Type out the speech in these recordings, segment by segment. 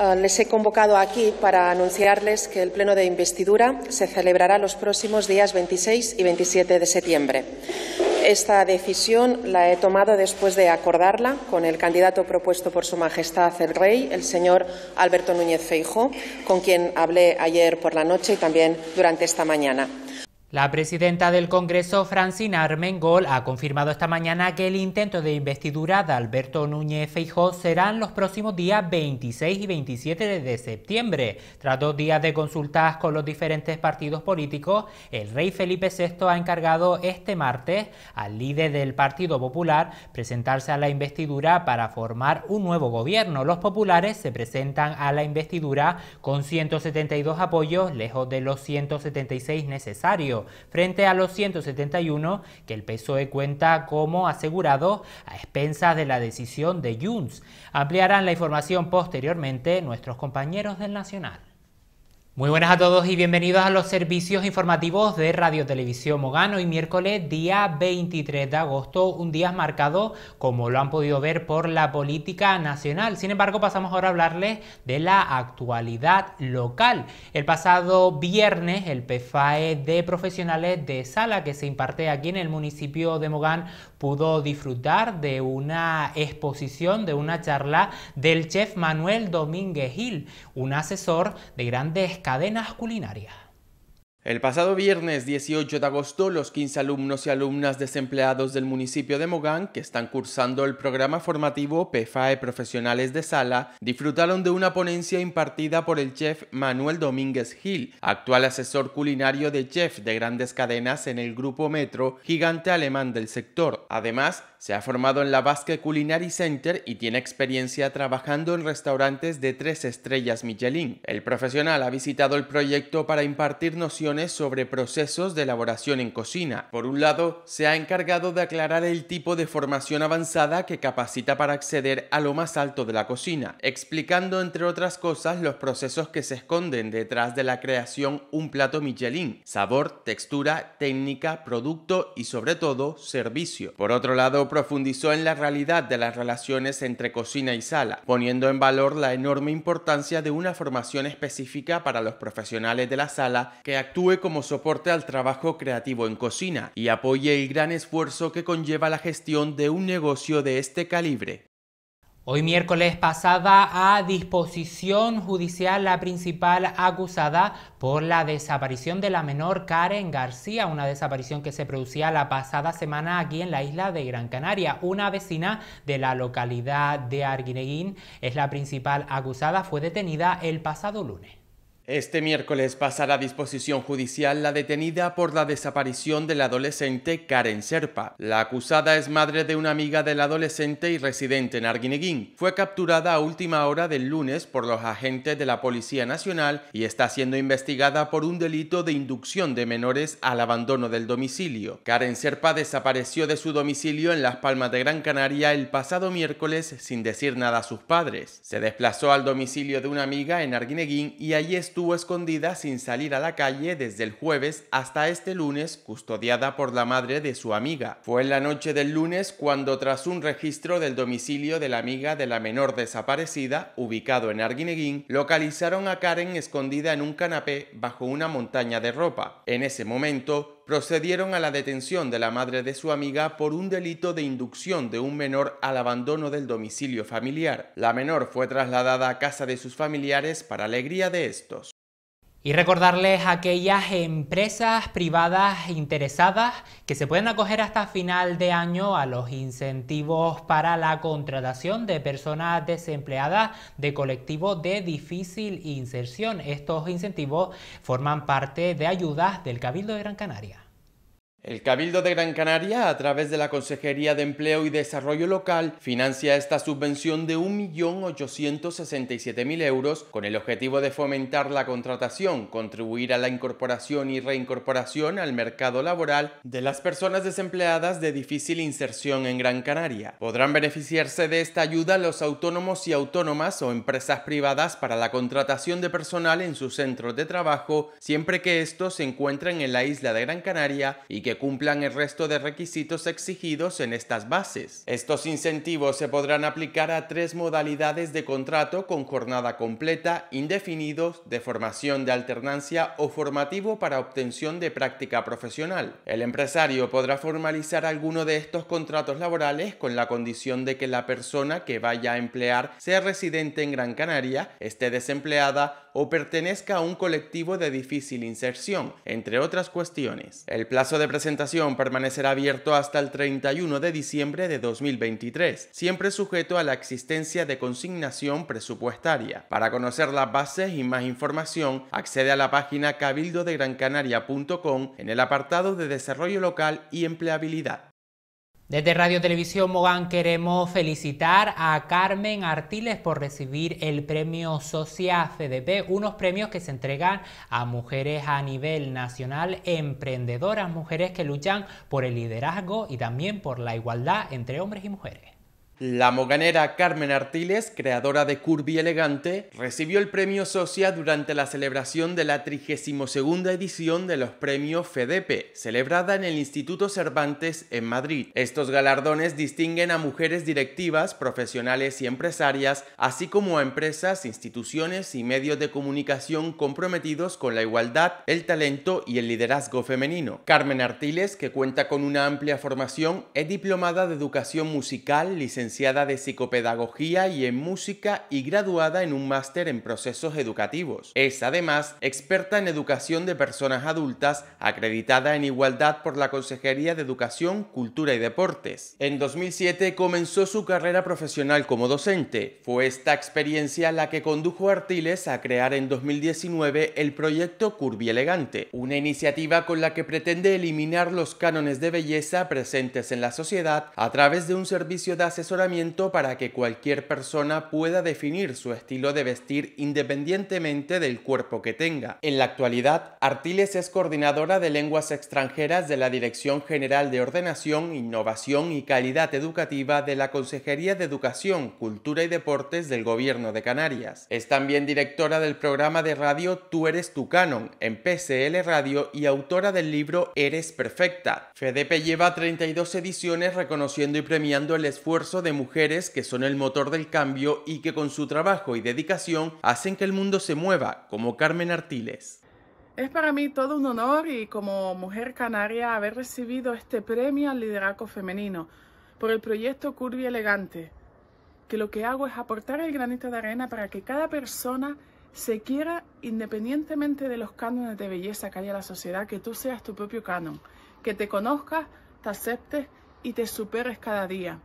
Ah, les he convocado aquí para anunciarles que el pleno de investidura se celebrará los próximos días 26 y 27 de septiembre. Esta decisión la he tomado después de acordarla con el candidato propuesto por Su Majestad el Rey, el señor Alberto Núñez Feijóo, con quien hablé ayer por la noche y también durante esta mañana. La presidenta del Congreso, Francina Armengol, ha confirmado esta mañana que el intento de investidura de Alberto Núñez Feijó serán los próximos días 26 y 27 de septiembre. Tras dos días de consultas con los diferentes partidos políticos, el rey Felipe VI ha encargado este martes al líder del Partido Popular presentarse a la investidura para formar un nuevo gobierno. Los populares se presentan a la investidura con 172 apoyos, lejos de los 176 necesarios frente a los 171 que el PSOE cuenta como asegurado a expensas de la decisión de Junts. Ampliarán la información posteriormente nuestros compañeros del Nacional. Muy buenas a todos y bienvenidos a los servicios informativos de Radio Televisión Mogano y miércoles día 23 de agosto, un día marcado como lo han podido ver por la política nacional. Sin embargo, pasamos ahora a hablarles de la actualidad local. El pasado viernes, el PFAE de profesionales de sala que se imparte aquí en el municipio de Mogán pudo disfrutar de una exposición, de una charla del chef Manuel Domínguez Gil, un asesor de grandes cadenas culinarias. El pasado viernes 18 de agosto, los 15 alumnos y alumnas desempleados del municipio de Mogán, que están cursando el programa formativo PFAE Profesionales de Sala, disfrutaron de una ponencia impartida por el chef Manuel Domínguez Gil, actual asesor culinario de chef de grandes cadenas en el grupo Metro, gigante alemán del sector. Además, se ha formado en la Basque Culinary Center y tiene experiencia trabajando en restaurantes de tres estrellas Michelin. El profesional ha visitado el proyecto para impartir nociones sobre procesos de elaboración en cocina. Por un lado, se ha encargado de aclarar el tipo de formación avanzada que capacita para acceder a lo más alto de la cocina, explicando entre otras cosas los procesos que se esconden detrás de la creación un plato Michelin, sabor, textura, técnica, producto y sobre todo servicio. Por otro lado, profundizó en la realidad de las relaciones entre cocina y sala, poniendo en valor la enorme importancia de una formación específica para los profesionales de la sala que actúan actúe como soporte al trabajo creativo en cocina y apoye el gran esfuerzo que conlleva la gestión de un negocio de este calibre. Hoy miércoles pasada a disposición judicial la principal acusada por la desaparición de la menor Karen García, una desaparición que se producía la pasada semana aquí en la isla de Gran Canaria. Una vecina de la localidad de Arguineguín es la principal acusada, fue detenida el pasado lunes. Este miércoles pasará a disposición judicial la detenida por la desaparición del adolescente Karen Serpa. La acusada es madre de una amiga del adolescente y residente en Arguineguín. Fue capturada a última hora del lunes por los agentes de la Policía Nacional y está siendo investigada por un delito de inducción de menores al abandono del domicilio. Karen Serpa desapareció de su domicilio en Las Palmas de Gran Canaria el pasado miércoles sin decir nada a sus padres. Se desplazó al domicilio de una amiga en Arguineguín y allí estuvo estuvo escondida sin salir a la calle desde el jueves hasta este lunes, custodiada por la madre de su amiga. Fue en la noche del lunes cuando, tras un registro del domicilio de la amiga de la menor desaparecida, ubicado en Arguineguín, localizaron a Karen escondida en un canapé bajo una montaña de ropa. En ese momento, procedieron a la detención de la madre de su amiga por un delito de inducción de un menor al abandono del domicilio familiar. La menor fue trasladada a casa de sus familiares para alegría de estos. Y recordarles a aquellas empresas privadas e interesadas que se pueden acoger hasta final de año a los incentivos para la contratación de personas desempleadas de colectivos de difícil inserción. Estos incentivos forman parte de ayudas del Cabildo de Gran Canaria. El Cabildo de Gran Canaria, a través de la Consejería de Empleo y Desarrollo Local, financia esta subvención de 1.867.000 euros con el objetivo de fomentar la contratación, contribuir a la incorporación y reincorporación al mercado laboral de las personas desempleadas de difícil inserción en Gran Canaria. Podrán beneficiarse de esta ayuda los autónomos y autónomas o empresas privadas para la contratación de personal en sus centros de trabajo, siempre que estos se encuentren en la isla de Gran Canaria y que cumplan el resto de requisitos exigidos en estas bases. Estos incentivos se podrán aplicar a tres modalidades de contrato con jornada completa, indefinidos, de formación de alternancia o formativo para obtención de práctica profesional. El empresario podrá formalizar alguno de estos contratos laborales con la condición de que la persona que vaya a emplear sea residente en Gran Canaria, esté desempleada o pertenezca a un colectivo de difícil inserción, entre otras cuestiones. El plazo de presentación permanecerá abierto hasta el 31 de diciembre de 2023, siempre sujeto a la existencia de consignación presupuestaria. Para conocer las bases y más información, accede a la página cabildodegrancanaria.com en el apartado de Desarrollo Local y Empleabilidad. Desde Radio Televisión Mogán queremos felicitar a Carmen Artiles por recibir el premio Socia FDP, unos premios que se entregan a mujeres a nivel nacional, emprendedoras, mujeres que luchan por el liderazgo y también por la igualdad entre hombres y mujeres. La moganera Carmen Artiles, creadora de Curvy Elegante, recibió el premio Socia durante la celebración de la 32 edición de los premios FEDEPE, celebrada en el Instituto Cervantes en Madrid. Estos galardones distinguen a mujeres directivas, profesionales y empresarias, así como a empresas, instituciones y medios de comunicación comprometidos con la igualdad, el talento y el liderazgo femenino. Carmen Artiles, que cuenta con una amplia formación, es diplomada de educación musical, licenciada licenciada de psicopedagogía y en música y graduada en un máster en procesos educativos. Es además experta en educación de personas adultas, acreditada en igualdad por la Consejería de Educación, Cultura y Deportes. En 2007 comenzó su carrera profesional como docente. Fue esta experiencia la que condujo a Artiles a crear en 2019 el proyecto Curvi Elegante, una iniciativa con la que pretende eliminar los cánones de belleza presentes en la sociedad a través de un servicio de asesoramiento para que cualquier persona pueda definir su estilo de vestir independientemente del cuerpo que tenga. En la actualidad, Artiles es coordinadora de lenguas extranjeras de la Dirección General de Ordenación, Innovación y Calidad Educativa de la Consejería de Educación, Cultura y Deportes del Gobierno de Canarias. Es también directora del programa de radio Tú eres tu canon en PCL Radio y autora del libro Eres Perfecta. FEDEPE lleva 32 ediciones reconociendo y premiando el esfuerzo de mujeres que son el motor del cambio y que con su trabajo y dedicación hacen que el mundo se mueva, como Carmen Artiles. Es para mí todo un honor y como mujer canaria haber recibido este premio al liderazgo femenino por el proyecto Curvy Elegante, que lo que hago es aportar el granito de arena para que cada persona se quiera independientemente de los cánones de belleza que haya la sociedad, que tú seas tu propio canon, que te conozcas, te aceptes y te superes cada día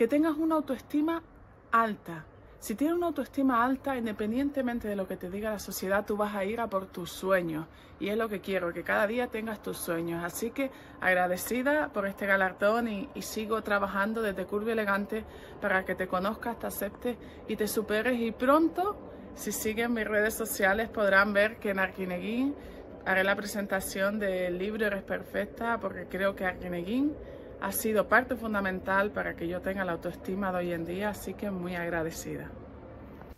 que tengas una autoestima alta. Si tienes una autoestima alta, independientemente de lo que te diga la sociedad, tú vas a ir a por tus sueños. Y es lo que quiero, que cada día tengas tus sueños. Así que agradecida por este galardón y, sigo trabajando desde Curva Elegante para que te conozcas, te aceptes y te superes. Y pronto, si siguen mis redes sociales, podrán ver que en Arquineguín haré la presentación del libro Eres Perfecta, porque creo que Arquineguín ha sido parte fundamental para que yo tenga la autoestima de hoy en día, así que muy agradecida.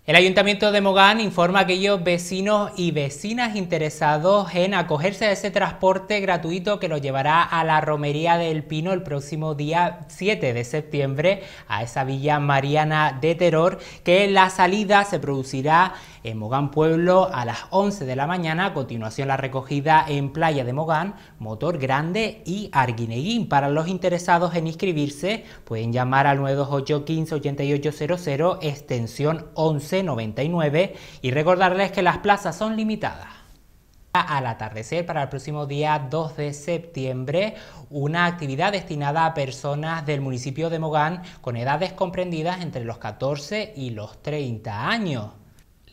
El Ayuntamiento de Mogán informa a aquellos vecinos y vecinas interesados en acogerse a ese transporte gratuito que lo llevará a la Romería del Pino el próximo día 7 de septiembre, a esa villa mariana de terror, que la salida se producirá en Mogán Pueblo a las 11 de la mañana, a continuación la recogida en Playa de Mogán, Motor Grande y Arguineguín. Para los interesados en inscribirse, pueden llamar al 928 15 8800, extensión 11. 99 y recordarles que las plazas son limitadas. Al atardecer para el próximo día 2 de septiembre, una actividad destinada a personas del municipio de Mogán con edades comprendidas entre los 14 y los 30 años.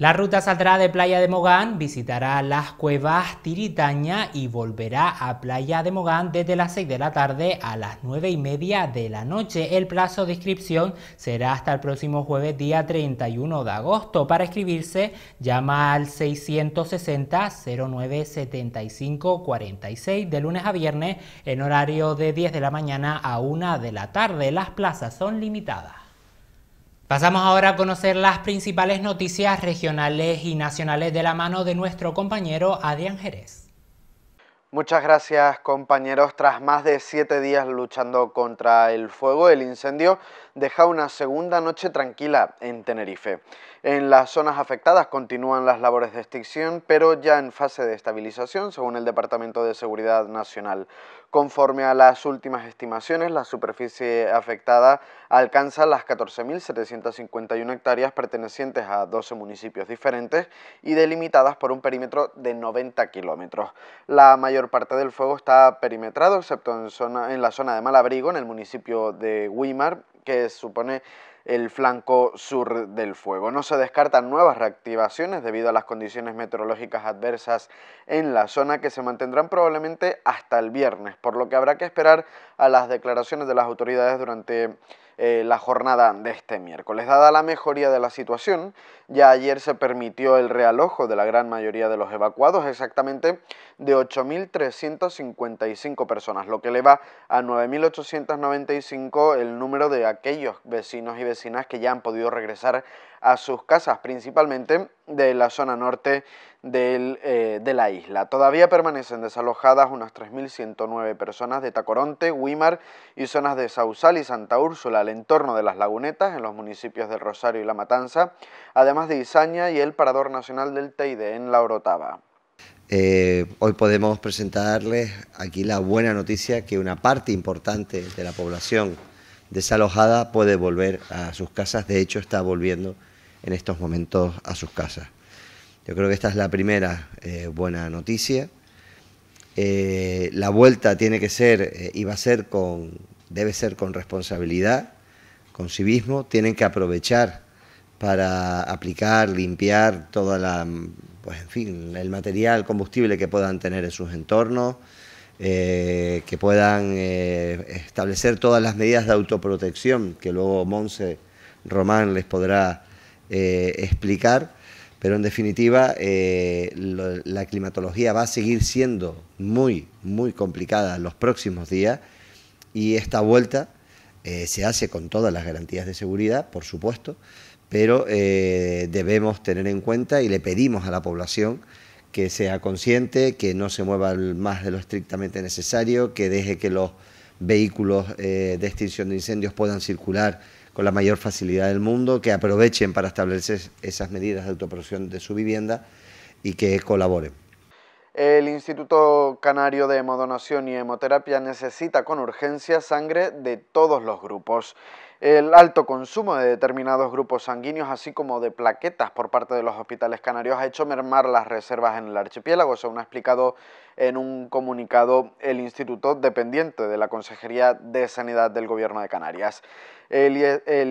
La ruta saldrá de Playa de Mogán, visitará las cuevas Tiritaña y volverá a Playa de Mogán desde las 6 de la tarde a las 9 y media de la noche. El plazo de inscripción será hasta el próximo jueves día 31 de agosto. Para inscribirse llama al 660 09 75 46 de lunes a viernes en horario de 10 de la mañana a 1 de la tarde. Las plazas son limitadas. Pasamos ahora a conocer las principales noticias regionales y nacionales de la mano de nuestro compañero Adrián Jerez. Muchas gracias compañeros. Tras más de siete días luchando contra el fuego, el incendio deja una segunda noche tranquila en Tenerife. En las zonas afectadas continúan las labores de extinción, pero ya en fase de estabilización, según el Departamento de Seguridad Nacional. Conforme a las últimas estimaciones, la superficie afectada alcanza las 14.751 hectáreas pertenecientes a 12 municipios diferentes y delimitadas por un perímetro de 90 kilómetros. La mayor parte del fuego está perimetrado, excepto en, zona, en la zona de Malabrigo, en el municipio de Weimar, que supone el flanco sur del fuego. No se descartan nuevas reactivaciones debido a las condiciones meteorológicas adversas en la zona que se mantendrán probablemente hasta el viernes, por lo que habrá que esperar a las declaraciones de las autoridades durante eh, la jornada de este miércoles. Dada la mejoría de la situación, ya ayer se permitió el realojo de la gran mayoría de los evacuados, exactamente de 8.355 personas, lo que eleva a 9.895 el número de aquellos vecinos y vecinas que ya han podido regresar a sus casas, principalmente de la zona norte eh, de la isla. Todavía permanecen desalojadas unas 3.109 personas de Tacoronte, Guimar y zonas de Sausal y Santa Úrsula, al entorno de las lagunetas, en los municipios de Rosario y La Matanza, además de Izaña y el Parador Nacional del Teide, en La Orotava. Eh, hoy podemos presentarles aquí la buena noticia que una parte importante de la población desalojada puede volver a sus casas, de hecho está volviendo en estos momentos a sus casas. Yo creo que esta es la primera eh, buena noticia. Eh, la vuelta tiene que ser eh, y va a ser con, debe ser con responsabilidad, con civismo. Tienen que aprovechar para aplicar, limpiar todo pues, en fin, el material, combustible que puedan tener en sus entornos, que puedan establecer todas las medidas de autoprotección que luego Monse Román les podrá eh, explicar, pero en definitiva eh, la climatología va a seguir siendo muy, muy complicada en los próximos días y esta vuelta eh, se hace con todas las garantías de seguridad, por supuesto, pero debemos tener en cuenta y le pedimos a la población que sea consciente, que no se mueva más de lo estrictamente necesario, que deje que los vehículos de extinción de incendios puedan circular con la mayor facilidad del mundo, que aprovechen para establecer esas medidas de autoproducción de su vivienda y que colaboren. El Instituto Canario de Hemodonación y Hemoterapia necesita con urgencia sangre de todos los grupos el alto consumo de determinados grupos sanguíneos, así como de plaquetas por parte de los hospitales canarios, ha hecho mermar las reservas en el archipiélago, según ha explicado en un comunicado el instituto dependiente de la Consejería de Sanidad del Gobierno de Canarias. El,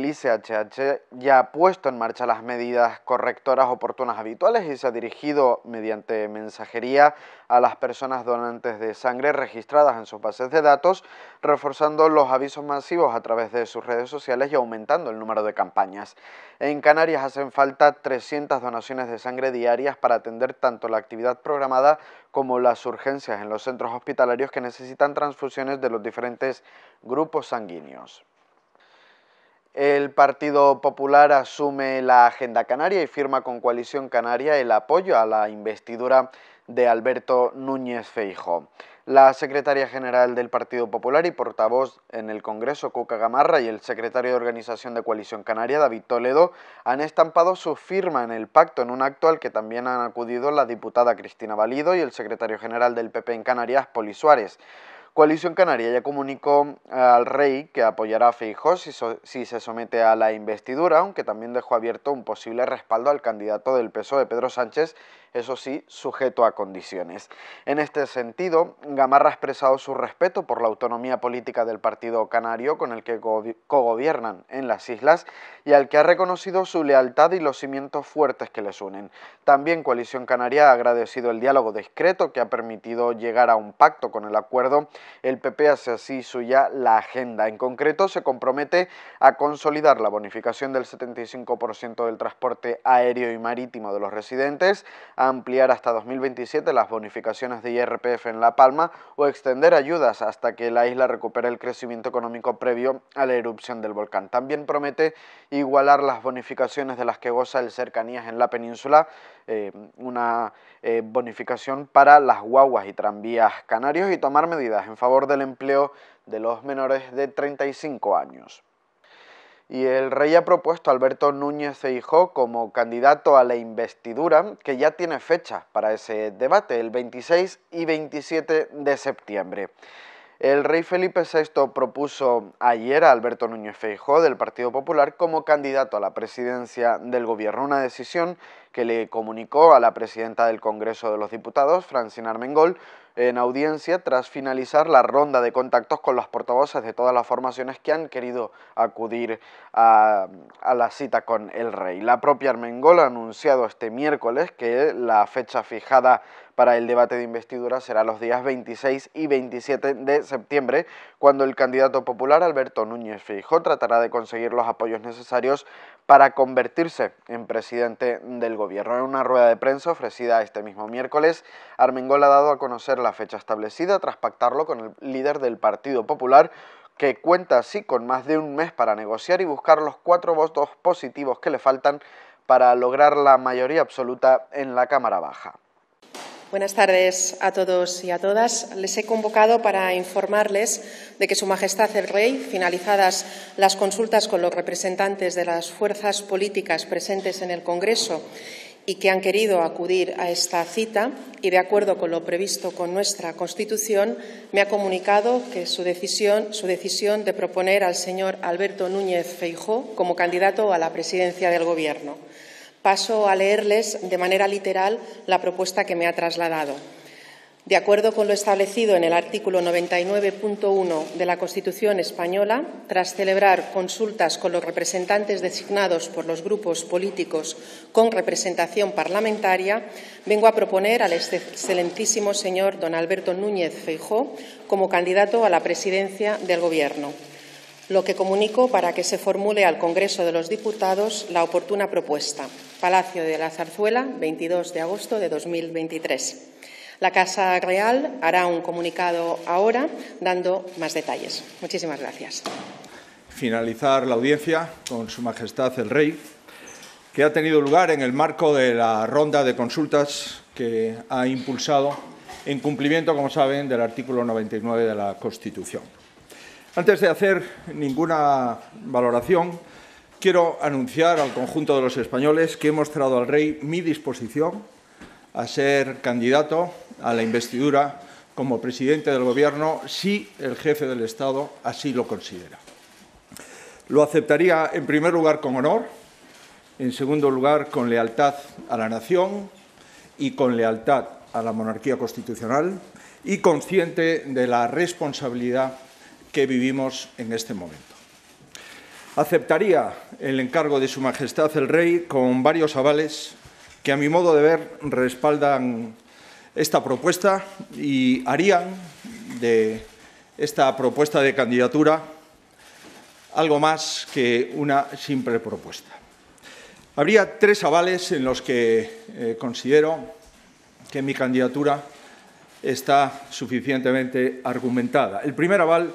ICHH e, ya ha puesto en marcha las medidas correctoras oportunas habituales y se ha dirigido mediante mensajería a las personas donantes de sangre registradas en sus bases de datos, reforzando los avisos masivos a través de sus redes sociales sociales y aumentando el número de campañas. En Canarias hacen falta 300 donaciones de sangre diarias para atender tanto la actividad programada como las urgencias en los centros hospitalarios que necesitan transfusiones de los diferentes grupos sanguíneos. El Partido Popular asume la agenda canaria y firma con Coalición Canaria el apoyo a la investidura de Alberto Núñez Feijóo. La secretaria general del Partido Popular y portavoz en el Congreso, Cuca Gamarra, y el secretario de Organización de Coalición Canaria, David Toledo, han estampado su firma en el pacto en un acto al que también han acudido la diputada Cristina Valido y el secretario general del PP en Canarias, Poli Suárez. Coalición Canaria ya comunicó eh, al rey que apoyará a Feijó si, si, se somete a la investidura, aunque también dejó abierto un posible respaldo al candidato del PSOE, Pedro Sánchez, eso sí, sujeto a condiciones. En este sentido, Gamarra ha expresado su respeto por la autonomía política del Partido Canario con el que cogobiernan en las islas y al que ha reconocido su lealtad y los cimientos fuertes que les unen. También Coalición Canaria ha agradecido el diálogo discreto que ha permitido llegar a un pacto con el acuerdo. El PP hace así suya la agenda. En concreto, se compromete a consolidar la bonificación del 75% del transporte aéreo y marítimo de los residentes, ampliar hasta 2027 las bonificaciones de IRPF en La Palma o extender ayudas hasta que la isla recupere el crecimiento económico previo a la erupción del volcán. También promete igualar las bonificaciones de las que goza el cercanías en la península, eh, una eh, bonificación para las guaguas y tranvías canarios y tomar medidas en favor del empleo de los menores de 35 años y el rey ha propuesto a Alberto Núñez Feijóo como candidato a la investidura, que ya tiene fecha para ese debate, el 26 y 27 de septiembre. El rey Felipe VI propuso ayer a Alberto Núñez Feijó del Partido Popular como candidato a la presidencia del gobierno, una decisión que le comunicó a la presidenta del Congreso de los Diputados, Francina Armengol, en audiencia tras finalizar la ronda de contactos con los portavoces de todas las formaciones que han querido acudir a, a, la cita con el rey. La propia Armengol ha anunciado este miércoles que la fecha fijada para el debate de investidura será los días 26 y 27 de septiembre, cuando el candidato popular Alberto Núñez Feijóo tratará de conseguir los apoyos necesarios para convertirse en presidente del gobierno. En una rueda de prensa ofrecida este mismo miércoles, Armengol ha dado a conocer la fecha establecida tras pactarlo con el líder del Partido Popular, que cuenta así con más de un mes para negociar y buscar los cuatro votos positivos que le faltan para lograr la mayoría absoluta en la Cámara Baja. Buenas tardes a todos y a todas. Les he convocado para informarles de que Su Majestad el Rey, finalizadas las consultas con los representantes de las fuerzas políticas presentes en el Congreso y que han querido acudir a esta cita y, de acuerdo con lo previsto con nuestra Constitución, me ha comunicado que su decisión, su decisión de proponer al señor Alberto Núñez Feijó como candidato a la presidencia del Gobierno. Paso a leerles de manera literal la propuesta que me ha trasladado. De acuerdo con lo establecido en el artículo 99.1 de la Constitución española, tras celebrar consultas con los representantes designados por los grupos políticos con representación parlamentaria, vengo a proponer al excelentísimo señor don Alberto Núñez Feijó como candidato a la presidencia del Gobierno lo que comunico para que se formule al Congreso de los Diputados la oportuna propuesta. Palacio de la Zarzuela, 22 de agosto de 2023. La Casa Real hará un comunicado ahora dando más detalles. Muchísimas gracias. Finalizar la audiencia con Su Majestad el Rey, que ha tenido lugar en el marco de la ronda de consultas que ha impulsado en cumplimiento, como saben, del artículo 99 de la Constitución. Antes de hacer ninguna valoración, quiero anunciar al conjunto de los españoles que he mostrado al rey mi disposición a ser candidato a la investidura como presidente del Gobierno si el jefe del Estado así lo considera. Lo aceptaría, en primer lugar, con honor, en segundo lugar, con lealtad a la nación y con lealtad a la monarquía constitucional y consciente de la responsabilidad que vivimos en este momento. Aceptaría el encargo de Su Majestad el Rey con varios avales que a mi modo de ver respaldan esta propuesta y harían de esta propuesta de candidatura algo más que una simple propuesta. Habría tres avales en los que eh, considero que mi candidatura está suficientemente argumentada. El primer aval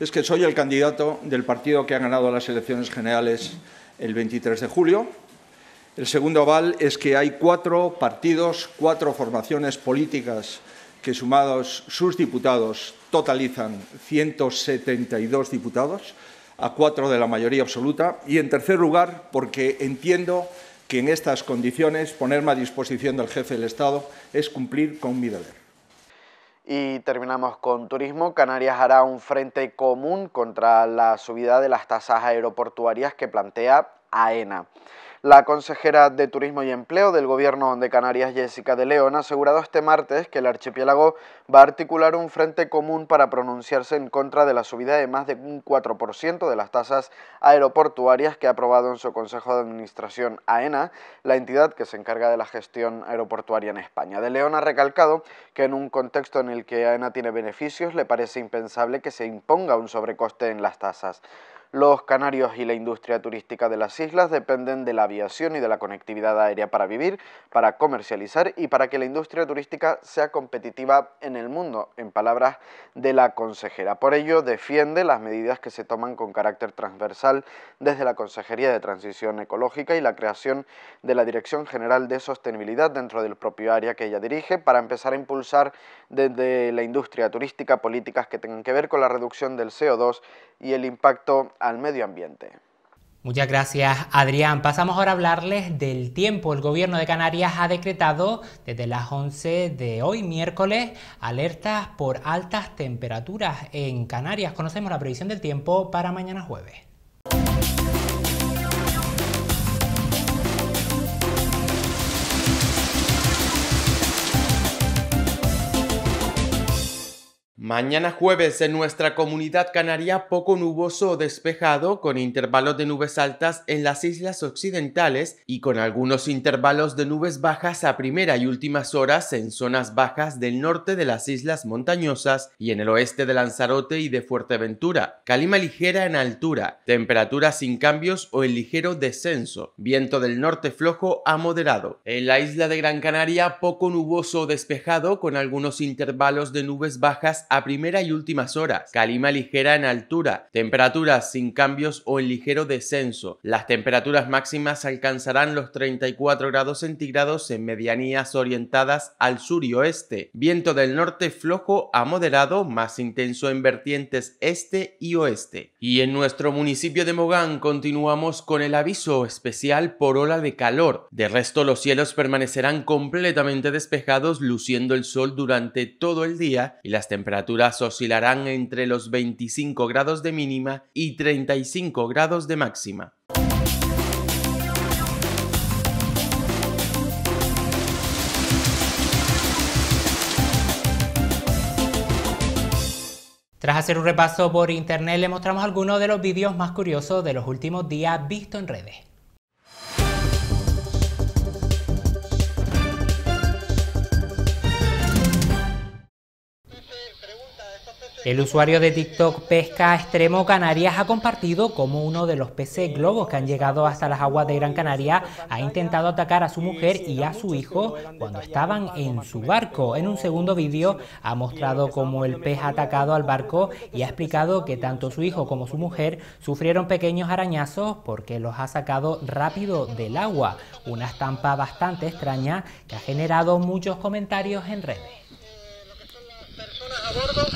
es que soy el candidato del partido que ha ganado las elecciones generales el 23 de julio. El segundo aval es que hay cuatro partidos, cuatro formaciones políticas que sumados sus diputados totalizan 172 diputados, a cuatro de la mayoría absoluta. Y en tercer lugar, porque entiendo que en estas condiciones ponerme a disposición del jefe del Estado es cumplir con mi deber. Y terminamos con turismo. Canarias hará un frente común contra la subida de las tasas aeroportuarias que plantea AENA. La consejera de Turismo y Empleo del Gobierno de Canarias, Jessica de León, ha asegurado este martes que el archipiélago va a articular un frente común para pronunciarse en contra de la subida de más de un 4% de las tasas aeroportuarias que ha aprobado en su Consejo de Administración AENA, la entidad que se encarga de la gestión aeroportuaria en España. De León ha recalcado que en un contexto en el que AENA tiene beneficios, le parece impensable que se imponga un sobrecoste en las tasas. Los canarios y la industria turística de las islas dependen de la aviación y de la conectividad aérea para vivir, para comercializar y para que la industria turística sea competitiva en el mundo, en palabras de la consejera. Por ello, defiende las medidas que se toman con carácter transversal desde la Consejería de Transición Ecológica y la creación de la Dirección General de Sostenibilidad dentro del propio área que ella dirige para empezar a impulsar desde la industria turística políticas que tengan que ver con la reducción del CO2 y el impacto al medio ambiente. Muchas gracias, Adrián. Pasamos ahora a hablarles del tiempo. El gobierno de Canarias ha decretado desde las 11 de hoy, miércoles, alertas por altas temperaturas en Canarias. Conocemos la previsión del tiempo para mañana jueves. Mañana jueves en nuestra comunidad canaria poco nuboso o despejado con intervalos de nubes altas en las islas occidentales y con algunos intervalos de nubes bajas a primera y últimas horas en zonas bajas del norte de las islas montañosas y en el oeste de Lanzarote y de Fuerteventura. Calima ligera en altura, temperatura sin cambios o en ligero descenso, viento del norte flojo a moderado. En la isla de Gran Canaria poco nuboso o despejado con algunos intervalos de nubes bajas a primera y últimas horas, calima ligera en altura, temperaturas sin cambios o en ligero descenso. Las temperaturas máximas alcanzarán los 34 grados centígrados en medianías orientadas al sur y oeste, viento del norte flojo a moderado más intenso en vertientes este y oeste. Y en nuestro municipio de Mogán continuamos con el aviso especial por ola de calor. De resto los cielos permanecerán completamente despejados luciendo el sol durante todo el día y las temperaturas oscilarán entre los 25 grados de mínima y 35 grados de máxima. Tras hacer un repaso por internet, le mostramos algunos de los vídeos más curiosos de los últimos días visto en redes. El usuario de TikTok Pesca Extremo Canarias ha compartido cómo uno de los peces globos que han llegado hasta las aguas de Gran Canaria ha intentado atacar a su mujer y a su hijo cuando estaban en su barco. En un segundo vídeo ha mostrado cómo el pez ha atacado al barco y ha explicado que tanto su hijo como su mujer sufrieron pequeños arañazos porque los ha sacado rápido del agua. Una estampa bastante extraña que ha generado muchos comentarios en redes a bordo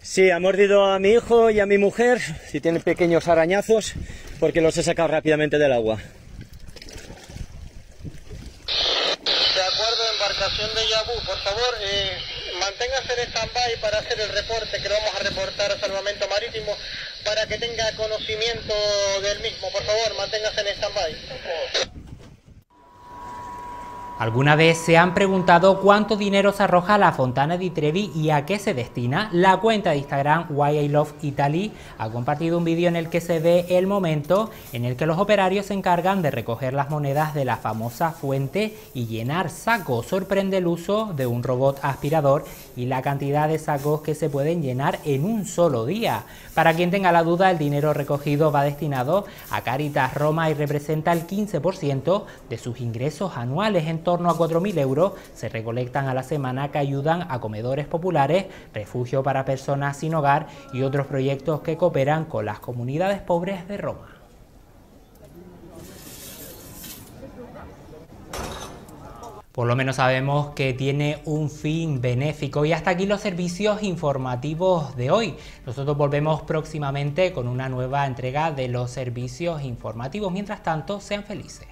Sí, ha mordido a mi hijo y a mi mujer, si tienen pequeños arañazos, porque los he sacado rápidamente del agua. De acuerdo, embarcación de Yabu, por favor, eh, manténgase en stand-by para hacer el reporte que lo vamos a reportar al Salvamento Marítimo para que tenga conocimiento del mismo. Por favor, manténgase en stand-by. ¿Alguna vez se han preguntado cuánto dinero se arroja a la Fontana di Trevi y a qué se destina? La cuenta de Instagram Why I Love Italy ha compartido un vídeo en el que se ve el momento en el que los operarios se encargan de recoger las monedas de la famosa fuente y llenar sacos. Sorprende el uso de un robot aspirador y la cantidad de sacos que se pueden llenar en un solo día. Para quien tenga la duda, el dinero recogido va destinado a Caritas Roma y representa el 15% de sus ingresos anuales. Entonces, torno a 4.000 euros se recolectan a la semana que ayudan a comedores populares, refugio para personas sin hogar y otros proyectos que cooperan con las comunidades pobres de Roma. Por lo menos sabemos que tiene un fin benéfico. Y hasta aquí los servicios informativos de hoy. Nosotros volvemos próximamente con una nueva entrega de los servicios informativos. Mientras tanto, sean felices.